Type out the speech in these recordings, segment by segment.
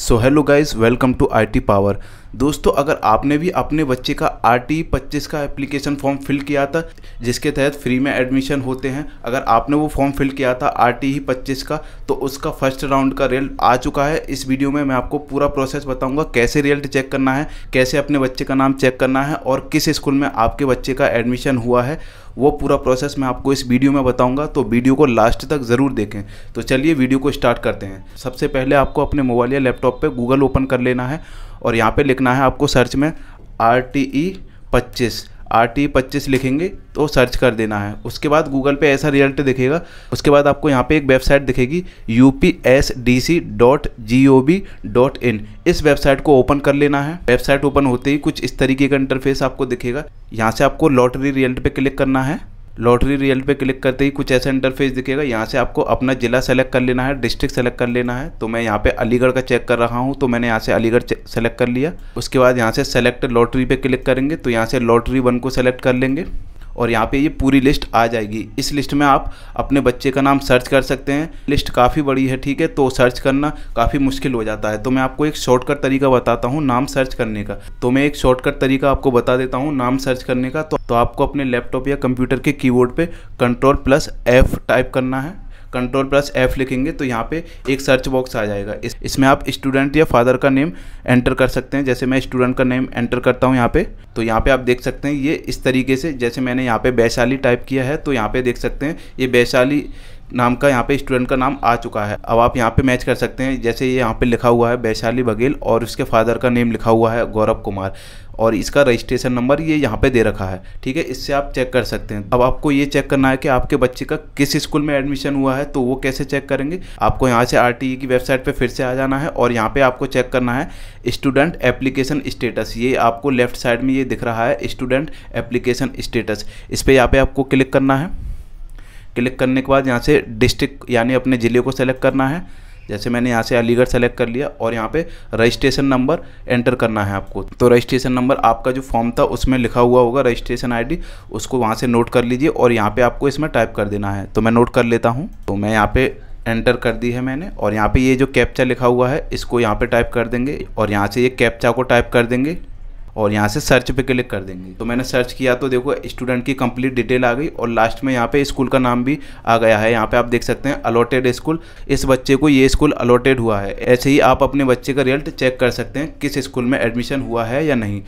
so hello guys welcome to IT power दोस्तों अगर आपने भी अपने बच्चे का आर टी पच्चीस का एप्लीकेशन फॉर्म फिल किया था जिसके तहत फ्री में एडमिशन होते हैं अगर आपने वो फॉर्म फिल किया था आर टी ही पच्चीस का तो उसका फर्स्ट राउंड का रिजल्ट आ चुका है इस वीडियो में मैं आपको पूरा प्रोसेस बताऊंगा कैसे रिजल्ट चेक करना है कैसे अपने बच्चे का नाम चेक करना है और किस स्कूल में आपके बच्चे का एडमिशन हुआ है वो पूरा प्रोसेस मैं आपको इस वीडियो में बताऊँगा तो वीडियो को लास्ट तक ज़रूर देखें तो चलिए वीडियो को स्टार्ट करते हैं सबसे पहले आपको अपने मोबाइल या लैपटॉप पर गूगल ओपन कर लेना है और यहाँ पर लिखना है आपको सर्च में आर टी ई पच्चीस आर टी पच्चीस लिखेंगे तो सर्च कर देना है उसके बाद गूगल पे ऐसा रिजल्ट दिखेगा उसके बाद आपको यहाँ पे एक वेबसाइट दिखेगी U P S D C dot G O B dot in इस वेबसाइट को ओपन कर लेना है वेबसाइट ओपन होते ही कुछ इस तरीके का इंटरफेस आपको दिखेगा यहाँ से आपको लॉटरी रिजल्ट पे क्लिक करना है लॉटरी रिजल्ट पे क्लिक करते ही कुछ ऐसा इंटरफेस दिखेगा यहाँ से आपको अपना ज़िला सेलेक्ट कर लेना है डिस्ट्रिक्ट सेलेक्ट कर लेना है तो मैं यहाँ पे अलीगढ़ का चेक कर रहा हूँ तो मैंने यहाँ से अलीगढ़ सेलेक्ट कर लिया उसके बाद यहाँ से सेलेक्ट लॉटरी पे क्लिक करेंगे तो यहाँ से लॉटरी वन को सेलेक्ट कर लेंगे और यहाँ पे ये पूरी लिस्ट आ जाएगी इस लिस्ट में आप अपने बच्चे का नाम सर्च कर सकते हैं लिस्ट काफ़ी बड़ी है ठीक है तो सर्च करना काफ़ी मुश्किल हो जाता है तो मैं आपको एक शॉर्टकट तरीका बताता हूँ नाम सर्च करने का तो मैं एक शॉर्टकट तरीका आपको बता देता हूँ नाम सर्च करने का तो, तो आपको अपने लैपटॉप या कंप्यूटर के कीबोर्ड पर कंट्रोल प्लस एफ टाइप करना है कंट्रोल प्लस एफ लिखेंगे तो यहाँ पे एक सर्च बॉक्स आ जाएगा इस इसमें आप स्टूडेंट या फादर का नेम एंटर कर सकते हैं जैसे मैं स्टूडेंट का नेम एंटर करता हूँ यहाँ पे तो यहाँ पे आप देख सकते हैं ये इस तरीके से जैसे मैंने यहाँ पे वैशाली टाइप किया है तो यहाँ पे देख सकते हैं ये वैशाली नाम का यहाँ पे स्टूडेंट का नाम आ चुका है अब आप यहाँ पे मैच कर सकते हैं जैसे ये यहाँ पे लिखा हुआ है वैशाली बघेल और उसके फादर का नेम लिखा हुआ है गौरव कुमार और इसका रजिस्ट्रेशन नंबर ये यहाँ पे दे रखा है ठीक है इससे आप चेक कर सकते हैं अब आपको ये चेक करना है कि आपके बच्चे का किस स्कूल में एडमिशन हुआ है तो वो कैसे चेक करेंगे आपको यहाँ से आर की वेबसाइट पे फिर से आ जाना है और यहाँ पे आपको चेक करना है स्टूडेंट एप्लीकेशन स्टेटस ये आपको लेफ्ट साइड में ये दिख रहा है स्टूडेंट एप्लीकेशन स्टेटस इस पर यहाँ पर आपको क्लिक करना है क्लिक करने के बाद यहाँ से डिस्ट्रिक्ट यानी अपने ज़िले को सेलेक्ट करना है जैसे मैंने यहाँ से अलीगढ़ सेलेक्ट कर लिया और यहाँ पे रजिस्ट्रेशन नंबर एंटर करना है आपको तो रजिस्ट्रेशन नंबर आपका जो फॉर्म था उसमें लिखा हुआ होगा रजिस्ट्रेशन आईडी उसको वहाँ से नोट कर लीजिए और यहाँ पे आपको इसमें टाइप कर देना है तो मैं नोट कर लेता हूँ तो मैं यहाँ पे एंटर कर दी है मैंने और यहाँ पर ये जो कैप्चा लिखा हुआ है इसको यहाँ पर टाइप कर देंगे और यहाँ से ये कैप्चा को टाइप कर देंगे और यहाँ से सर्च पे क्लिक कर देंगे तो मैंने सर्च किया तो देखो स्टूडेंट की कंप्लीट डिटेल आ गई और लास्ट में यहाँ पे स्कूल का नाम भी आ गया है यहाँ पे आप देख सकते हैं अलॉटेड स्कूल इस बच्चे को ये स्कूल अलॉटेड हुआ है ऐसे ही आप अपने बच्चे का रिजल्ट चेक कर सकते हैं किस स्कूल में एडमिशन हुआ है या नहीं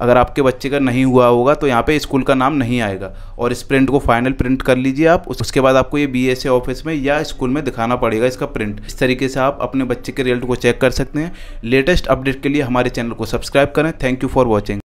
अगर आपके बच्चे का नहीं हुआ होगा तो यहाँ पे स्कूल का नाम नहीं आएगा और इस प्रिंट को फाइनल प्रिंट कर लीजिए आप उसके बाद आपको ये बी ऑफिस में या स्कूल में दिखाना पड़ेगा इसका प्रिंट इस तरीके से आप अपने बच्चे के रिजल्ट को चेक कर सकते हैं लेटेस्ट अपडेट के लिए हमारे चैनल को सब्सक्राइब करें थैंक यू फॉर वॉचिंग